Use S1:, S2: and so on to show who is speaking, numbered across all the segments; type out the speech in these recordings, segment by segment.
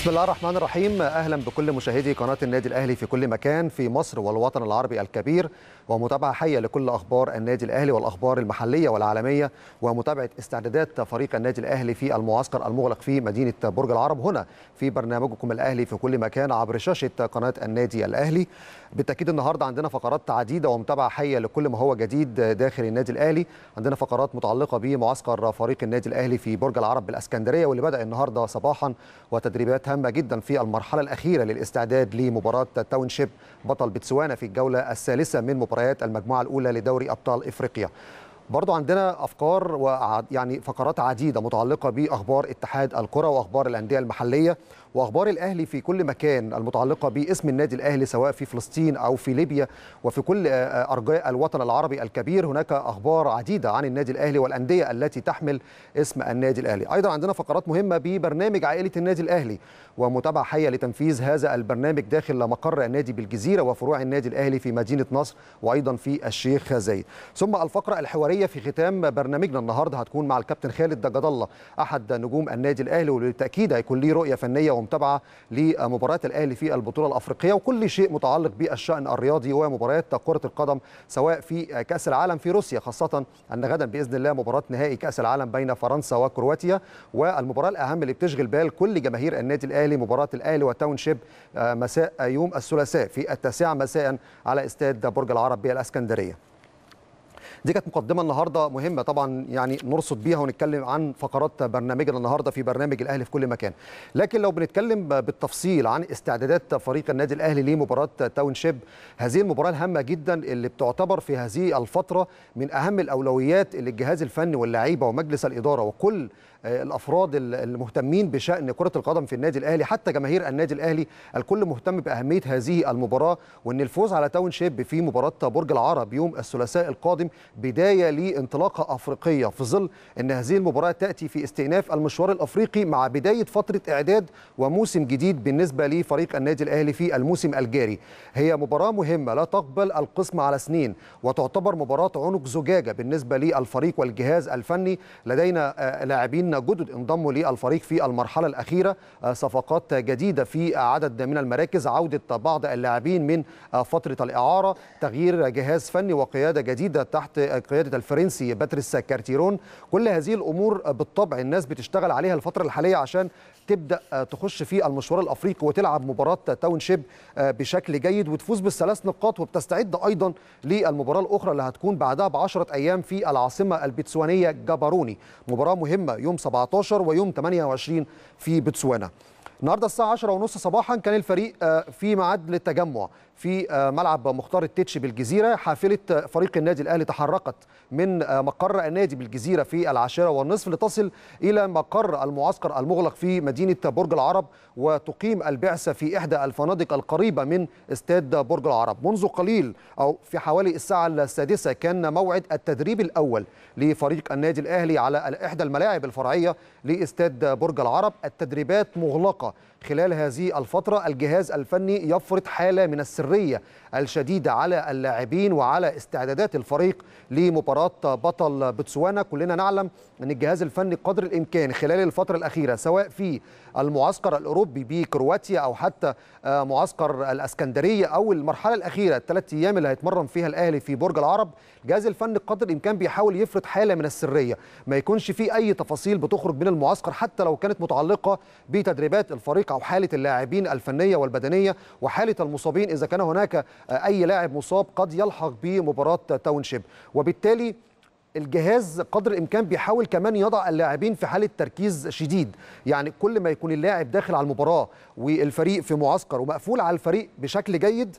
S1: بسم الله الرحمن الرحيم اهلا بكل مشاهدي قناه النادي الاهلي في كل مكان في مصر والوطن العربي الكبير ومتابعه حيه لكل اخبار النادي الاهلي والاخبار المحليه والعالميه ومتابعه استعدادات فريق النادي الاهلي في المعسكر المغلق في مدينه برج العرب هنا في برنامجكم الاهلي في كل مكان عبر شاشه قناه النادي الاهلي بالتاكيد النهارده عندنا فقرات عديده ومتابعه حيه لكل ما هو جديد داخل النادي الاهلي عندنا فقرات متعلقه بمعسكر فريق النادي الاهلي في برج العرب بالاسكندريه واللي بدا النهارده صباحا وتدريبات هامة جدا في المرحلة الأخيرة للاستعداد لمباراة تاونشيب بطل بتسوانا في الجولة الثالثة من مباريات المجموعة الأولى لدوري أبطال إفريقيا برضو عندنا افكار و يعني فقرات عديده متعلقه باخبار اتحاد الكره واخبار الانديه المحليه واخبار الاهلي في كل مكان المتعلقه باسم النادي الاهلي سواء في فلسطين او في ليبيا وفي كل آه، آه، ارجاء الوطن العربي الكبير هناك اخبار عديده عن النادي الاهلي والانديه التي تحمل اسم النادي الاهلي ايضا عندنا فقرات مهمه ببرنامج عائله النادي الاهلي ومتابعه حيه لتنفيذ هذا البرنامج داخل مقر النادي بالجزيره وفروع النادي الاهلي في مدينه نصر وايضا في الشيخ زايد ثم الفقره الحواريه الأهلية في ختام برنامجنا النهاردة هتكون مع الكابتن خالد دجد الله أحد نجوم النادي الأهلي وبالتأكيد هيكون ليه رؤية فنية ومتابعة لمباراة الأهلي في البطولة الأفريقية وكل شيء متعلق بالشأن الرياضي ومباريات كرة القدم سواء في كأس العالم في روسيا خاصة أن غدا بإذن الله مباراة نهائي كأس العالم بين فرنسا وكرواتيا والمباراة الأهم اللي بتشغل بال كل جماهير النادي الأهلي مباراة الأهلي وتاونشيب آه، مساء يوم الثلاثاء في التاسعة مساء على استاد برج العرب بالاسكندريه دي كانت مقدمه النهارده مهمه طبعا يعني نرصد بيها ونتكلم عن فقرات برنامجنا النهارده في برنامج الاهلي في كل مكان لكن لو بنتكلم بالتفصيل عن استعدادات فريق النادي الاهلي لمباراه تاونشيب هذه المباراه الهامه جدا اللي بتعتبر في هذه الفتره من اهم الاولويات اللي الجهاز الفني واللعيبه ومجلس الاداره وكل الافراد المهتمين بشان كره القدم في النادي الاهلي حتى جماهير النادي الاهلي الكل مهتم باهميه هذه المباراه وان الفوز على تاون شيب في مباراه برج العرب يوم الثلاثاء القادم بدايه لانطلاقه افريقيه في ظل ان هذه المباراه تاتي في استئناف المشوار الافريقي مع بدايه فتره اعداد وموسم جديد بالنسبه لفريق النادي الاهلي في الموسم الجاري هي مباراه مهمه لا تقبل القسم على سنين وتعتبر مباراه عنق زجاجه بالنسبه للفريق والجهاز الفني لدينا آه، لاعبين لاعبين جدد انضموا للفريق في المرحله الاخيره آه، صفقات جديده في عدد من المراكز عوده بعض اللاعبين من آه، فتره الاعاره تغيير جهاز فني وقياده جديده تحت آه، قياده الفرنسي باتريس كارتيرون كل هذه الامور بالطبع الناس بتشتغل عليها الفتره الحاليه عشان تبدا تخش في المشوار الافريقي وتلعب مباراه تاونشيب بشكل جيد وتفوز بالثلاث نقاط وبتستعد ايضا للمباراه الاخرى اللي هتكون بعدها ب 10 ايام في العاصمه البتسوانيه جاباروني مباراه مهمه يوم 17 ويوم 28 في بتسوانا النهارده الساعه 10 ونص صباحا كان الفريق آه، في ميعاد للتجمع في آه، ملعب مختار التتش بالجزيرة حافلة فريق النادي الأهلي تحركت من آه، مقر النادي بالجزيرة في العاشرة والنصف لتصل إلى مقر المعسكر المغلق في مدينة برج العرب وتقيم البعثة في إحدى الفنادق القريبة من استاد برج العرب منذ قليل أو في حوالي الساعة السادسة كان موعد التدريب الأول لفريق النادي الأهلي على إحدى الملاعب الفرعية لاستاد برج العرب التدريبات مغلقة خلال هذه الفترة الجهاز الفني يفرض حالة من السر الحريه الشديده على اللاعبين وعلى استعدادات الفريق لمباراه بطل بوتسوانا كلنا نعلم ان الجهاز الفني قدر الامكان خلال الفتره الاخيره سواء في المعسكر الاوروبي بكرواتيا او حتى آه، معسكر الاسكندريه او المرحله الاخيره الثلاث ايام اللي هيتمرن فيها الاهلي في برج العرب الجهاز الفني قدر الامكان بيحاول يفرض حاله من السريه ما يكونش في اي تفاصيل بتخرج من المعسكر حتى لو كانت متعلقه بتدريبات الفريق او حاله اللاعبين الفنيه والبدنيه وحاله المصابين اذا كان كان هناك آه، اي لاعب مصاب قد يلحق بمباراه تاونشيب وبالتالي الجهاز قدر الامكان بيحاول كمان يضع اللاعبين في حاله تركيز شديد يعني كل ما يكون اللاعب داخل على المباراه والفريق في معسكر ومقفول على الفريق بشكل جيد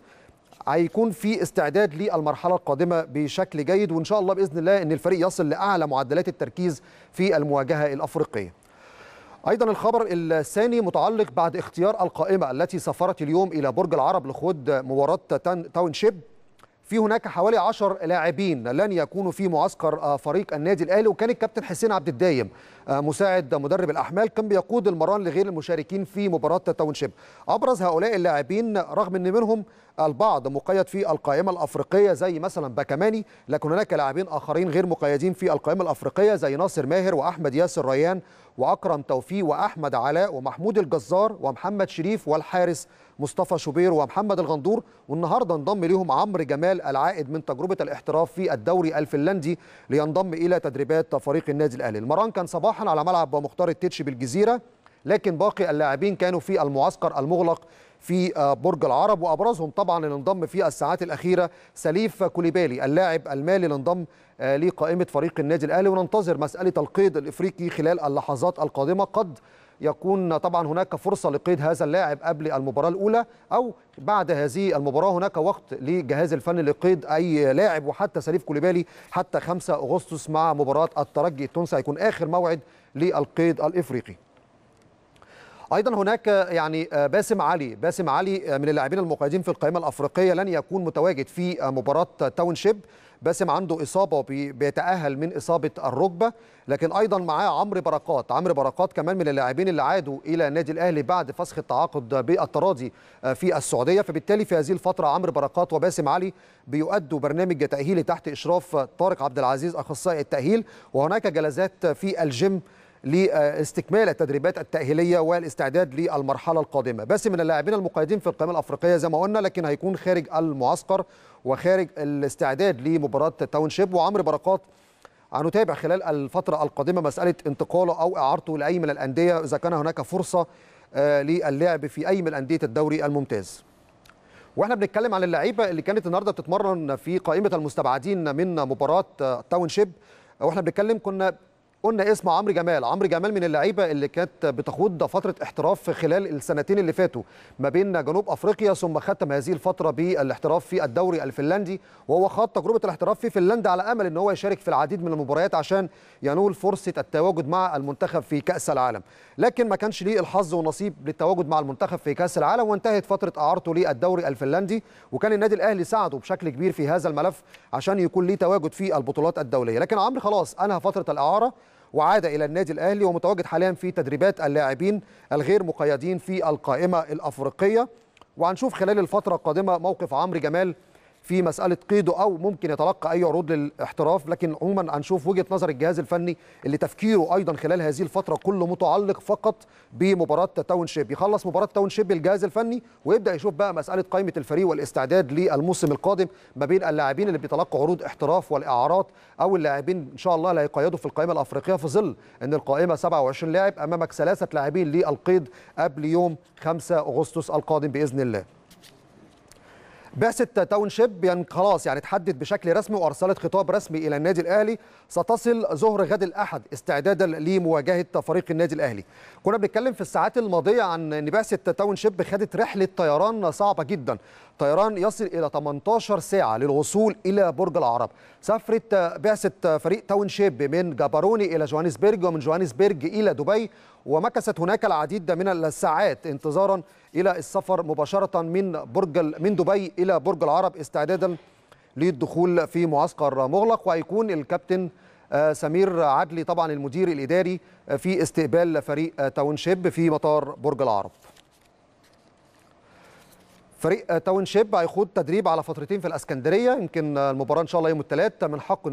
S1: هيكون في استعداد للمرحله القادمه بشكل جيد وان شاء الله باذن الله ان الفريق يصل لاعلى معدلات التركيز في المواجهه الافريقيه أيضا الخبر الثاني متعلق بعد اختيار القائمة التي سافرت اليوم إلى برج العرب لخوض مباراة تاونشيب في هناك حوالي 10 لاعبين لن يكونوا في معسكر آه، فريق النادي الاهلي وكان الكابتن حسين عبد الدايم آه، مساعد مدرب الاحمال كان بيقود المران لغير المشاركين في مباراه تاونشيب ابرز هؤلاء اللاعبين رغم ان منهم البعض مقيد في القائمه الافريقيه زي مثلا باكماني لكن هناك لاعبين اخرين غير مقيدين في القائمه الافريقيه زي ناصر ماهر واحمد ياسر ريان واكرم توفيق واحمد علاء ومحمود الجزار ومحمد شريف والحارس مصطفى شوبير ومحمد الغندور والنهارده انضم ليهم عمرو جمال العائد من تجربه الاحتراف في الدوري الفنلندي لينضم الى تدريبات فريق النادي الاهلي المران كان صباحا على ملعب مختار التتش بالجزيره لكن باقي اللاعبين كانوا في المعسكر المغلق في آه، برج العرب وابرزهم طبعا اللي انضم في الساعات الاخيره سليف كوليبالي اللاعب المالي اللي انضم آه، لقائمه فريق النادي الاهلي وننتظر مساله القيد الافريقي خلال اللحظات القادمه قد يكون طبعا هناك فرصه لقيد هذا اللاعب قبل المباراه الاولى او بعد هذه المباراه هناك وقت لجهاز الفن لقيد اي لاعب وحتى سليف كوليبالي حتى 5 اغسطس مع مباراه الترجي التونسي هيكون اخر موعد للقيد الافريقي ايضا هناك يعني آه، باسم علي باسم علي آه، من اللاعبين المقيدين في القائمه الافريقيه لن يكون متواجد في آه، مباراه تاونشيب باسم عنده اصابه وبيتاهل من اصابه الركبه لكن ايضا معاه عمرو بركات عمرو بركات كمان من اللاعبين اللي عادوا الى النادي الاهلي بعد فسخ التعاقد بالتراضي في السعوديه فبالتالي في هذه الفتره عمرو بركات وباسم علي بيؤدوا برنامج تاهيلي تحت اشراف طارق عبد العزيز اخصائي التاهيل وهناك جلسات في الجيم لاستكمال التدريبات التأهيلية والاستعداد للمرحلة القادمة بس من اللاعبين المقيدين في القائمة الأفريقية زي ما قلنا لكن هيكون خارج المعسكر وخارج الاستعداد لمباراة تاونشيب وعمرو بركات هنتابع خلال الفترة القادمة مسألة انتقاله أو إعارته لأي من الأندية إذا كان هناك فرصة آه، للعب في أي من أندية الدوري الممتاز واحنا بنتكلم عن اللعيبه اللي كانت النهارده بتتمرن في قائمه المستبعدين من مباراه آه، تاونشيب واحنا بنتكلم كنا قلنا اسم عمرو جمال عمرو جمال من اللعيبه اللي كانت بتخوض فتره احتراف خلال السنتين اللي فاتوا ما بين جنوب افريقيا ثم ختم هذه الفتره بالاحتراف في الدوري الفنلندي وهو خاض تجربه الاحتراف في فنلندا على امل ان هو يشارك في العديد من المباريات عشان ينول فرصه التواجد مع المنتخب في كاس العالم لكن ما كانش ليه الحظ والنصيب للتواجد مع المنتخب في كاس العالم وانتهت فتره اعارته للدوري الفنلندي وكان النادي الاهلي ساعده بشكل كبير في هذا الملف عشان يكون ليه تواجد في البطولات الدوليه لكن عمرو خلاص انهى فتره الاعاره وعاد الى النادي الاهلي ومتواجد حاليا في تدريبات اللاعبين الغير مقيدين في القائمه الافريقيه وهنشوف خلال الفتره القادمه موقف عمرو جمال في مساله قيده او ممكن يتلقى اي عروض للاحتراف لكن عموما هنشوف وجهه نظر الجهاز الفني اللي تفكيره ايضا خلال هذه الفتره كله متعلق فقط بمباراه تاون شيب يخلص مباراه تاون شيب الجهاز الفني ويبدا يشوف بقى مساله قائمه الفريق والاستعداد للموسم القادم ما بين اللاعبين اللي بيتلقوا عروض احتراف والاعارات او اللاعبين ان شاء الله اللي هيقيدوا في القائمه الافريقيه في ظل ان القائمه 27 لاعب امامك ثلاثه لاعبين للقيد قبل يوم 5 اغسطس القادم باذن الله بعثه تاون شيب يعني خلاص يعني تحدد بشكل رسمي وارسلت خطاب رسمي الى النادي الاهلي ستصل ظهر غد الاحد استعدادا لمواجهه فريق النادي الاهلي كنا بنتكلم في الساعات الماضيه عن ان بعثه تاون شيب خدت رحله طيران صعبه جدا طيران يصل الى 18 ساعه للوصول الى برج العرب سافرت بعثه فريق تاون شيب من جاباروني الى جوهانسبرج ومن جوهانسبرج الى دبي ومكثت هناك العديد من الساعات انتظارا إلى السفر مباشرة من برج من دبي إلى برج العرب استعدادا للدخول في معسكر مغلق ويكون الكابتن آه، سمير عدلي طبعا المدير الإداري آه، في استقبال فريق آه، تاونشيب في مطار برج العرب فريق تاونشيب هيخوض تدريب على فترتين في الاسكندريه يمكن المباراه ان شاء الله يوم الثلاث من حق